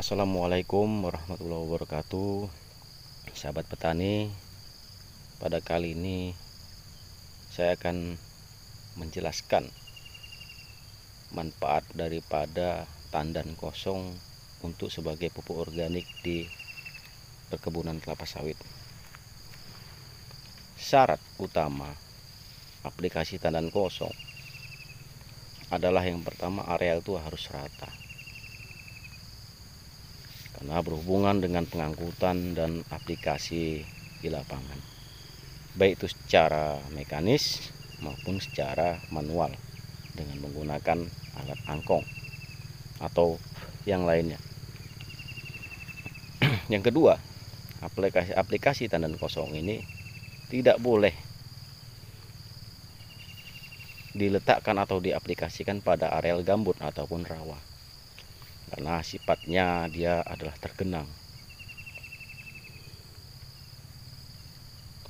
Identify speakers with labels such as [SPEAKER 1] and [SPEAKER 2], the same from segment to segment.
[SPEAKER 1] Assalamualaikum warahmatullahi wabarakatuh Sahabat petani Pada kali ini Saya akan menjelaskan Manfaat daripada tandan kosong Untuk sebagai pupuk organik di perkebunan kelapa sawit Syarat utama aplikasi tandan kosong adalah yang pertama areal itu harus rata karena berhubungan dengan pengangkutan dan aplikasi di lapangan baik itu secara mekanis maupun secara manual dengan menggunakan alat angkong atau yang lainnya yang kedua aplikasi-aplikasi tandan kosong ini tidak boleh diletakkan atau diaplikasikan pada areal gambut ataupun rawa karena sifatnya dia adalah tergenang.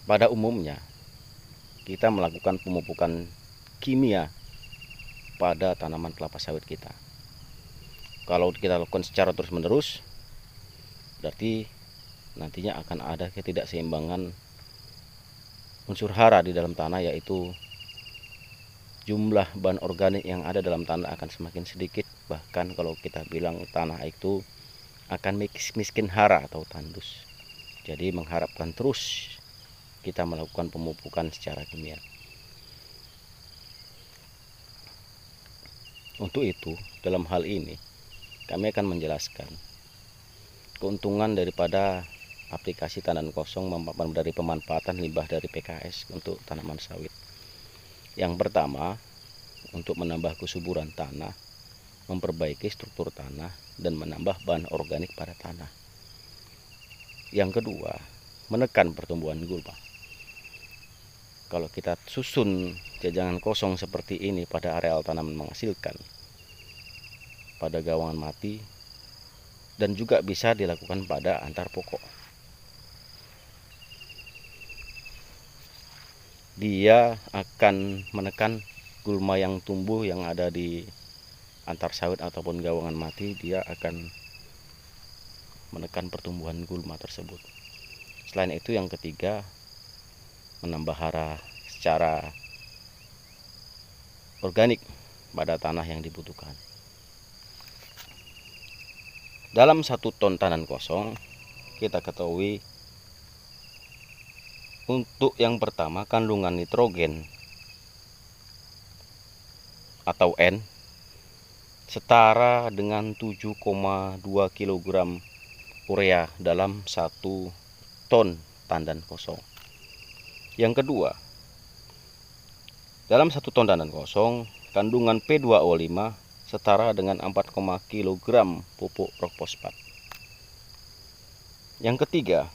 [SPEAKER 1] Pada umumnya, kita melakukan pemupukan kimia pada tanaman kelapa sawit kita. Kalau kita lakukan secara terus-menerus, berarti nantinya akan ada ketidakseimbangan unsur hara di dalam tanah yaitu jumlah bahan organik yang ada dalam tanah akan semakin sedikit bahkan kalau kita bilang tanah itu akan miskin hara atau tandus jadi mengharapkan terus kita melakukan pemupukan secara kimia untuk itu dalam hal ini kami akan menjelaskan keuntungan daripada aplikasi tanaman kosong dari pemanfaatan limbah dari PKS untuk tanaman sawit. Yang pertama, untuk menambah kesuburan tanah memperbaiki struktur tanah dan menambah bahan organik pada tanah. Yang kedua, menekan pertumbuhan gulma. Kalau kita susun jajangan kosong seperti ini pada areal tanaman menghasilkan, pada gawangan mati, dan juga bisa dilakukan pada antar pokok. Dia akan menekan gulma yang tumbuh yang ada di antar sawit ataupun gawangan mati dia akan menekan pertumbuhan gulma tersebut selain itu yang ketiga menambah hara secara organik pada tanah yang dibutuhkan dalam satu ton tanan kosong kita ketahui untuk yang pertama kandungan nitrogen atau N setara dengan 7,2 kg urea dalam satu ton tandan kosong. Yang kedua, dalam satu ton tandan kosong, kandungan P2O5 setara dengan 4, kg pupuk rokfosfat. Yang ketiga,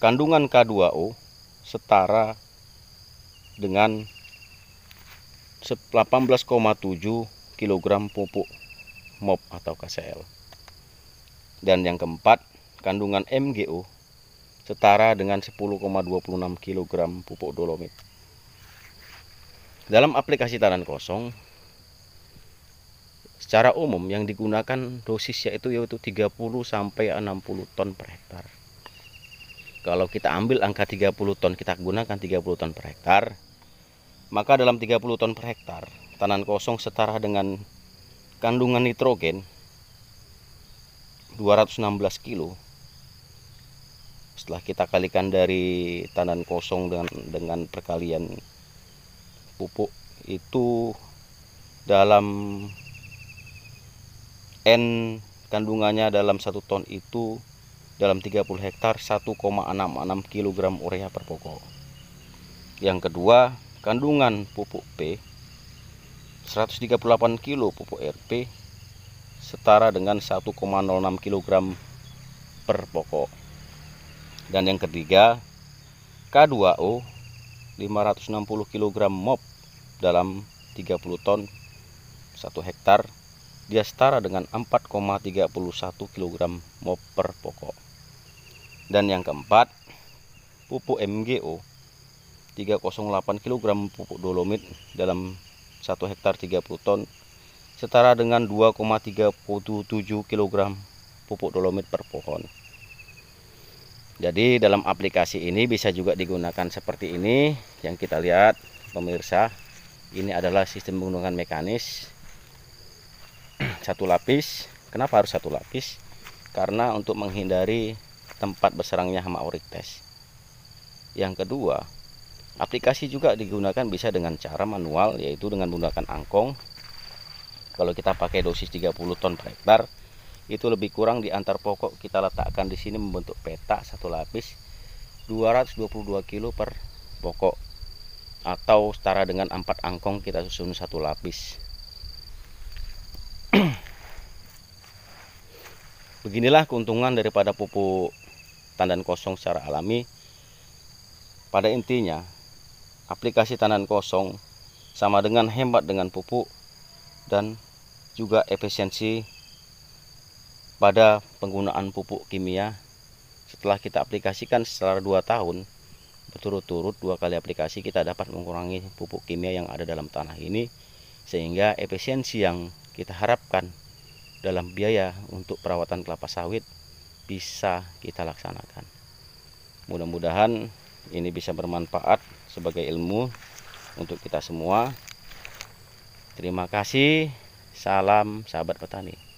[SPEAKER 1] kandungan K2O setara dengan 18,7 kg pupuk MOP atau KCL. Dan yang keempat, kandungan MgO setara dengan 10,26 kg pupuk dolomit. Dalam aplikasi tanan kosong, secara umum yang digunakan dosis yaitu yaitu 30 sampai 60 ton per hektar. Kalau kita ambil angka 30 ton, kita gunakan 30 ton per hektar, maka dalam 30 ton per hektar tanan kosong setara dengan kandungan nitrogen 216 kilo setelah kita kalikan dari tanan kosong dengan, dengan perkalian pupuk itu dalam N kandungannya dalam satu ton itu dalam 30 hektar 1,66 kg urea per pokok yang kedua kandungan pupuk P 138 kilo pupuk RP setara dengan 1,06 kg per pokok. Dan yang ketiga, K2O 560 kg mop dalam 30 ton 1 hektar dia setara dengan 4,31 kg mop per pokok. Dan yang keempat, pupuk MGO 308 kg pupuk dolomit dalam 1 hektar 30 ton setara dengan 2,37 kg pupuk dolomit per pohon. Jadi dalam aplikasi ini bisa juga digunakan seperti ini yang kita lihat pemirsa. Ini adalah sistem penggunaan mekanis. Satu lapis. Kenapa harus satu lapis? Karena untuk menghindari tempat berserangnya hama oriktes. Yang kedua, Aplikasi juga digunakan bisa dengan cara manual yaitu dengan menggunakan angkong. Kalau kita pakai dosis 30 ton per hektar itu lebih kurang di antar pokok kita letakkan di sini membentuk peta satu lapis 222 kilo per pokok atau setara dengan 4 angkong kita susun satu lapis. Beginilah keuntungan daripada pupuk tandan kosong secara alami. Pada intinya, aplikasi tanan kosong sama dengan hemat dengan pupuk dan juga efisiensi pada penggunaan pupuk kimia setelah kita aplikasikan selama dua tahun berturut-turut dua kali aplikasi kita dapat mengurangi pupuk kimia yang ada dalam tanah ini sehingga efisiensi yang kita harapkan dalam biaya untuk perawatan kelapa sawit bisa kita laksanakan mudah-mudahan ini bisa bermanfaat sebagai ilmu untuk kita semua terima kasih salam sahabat petani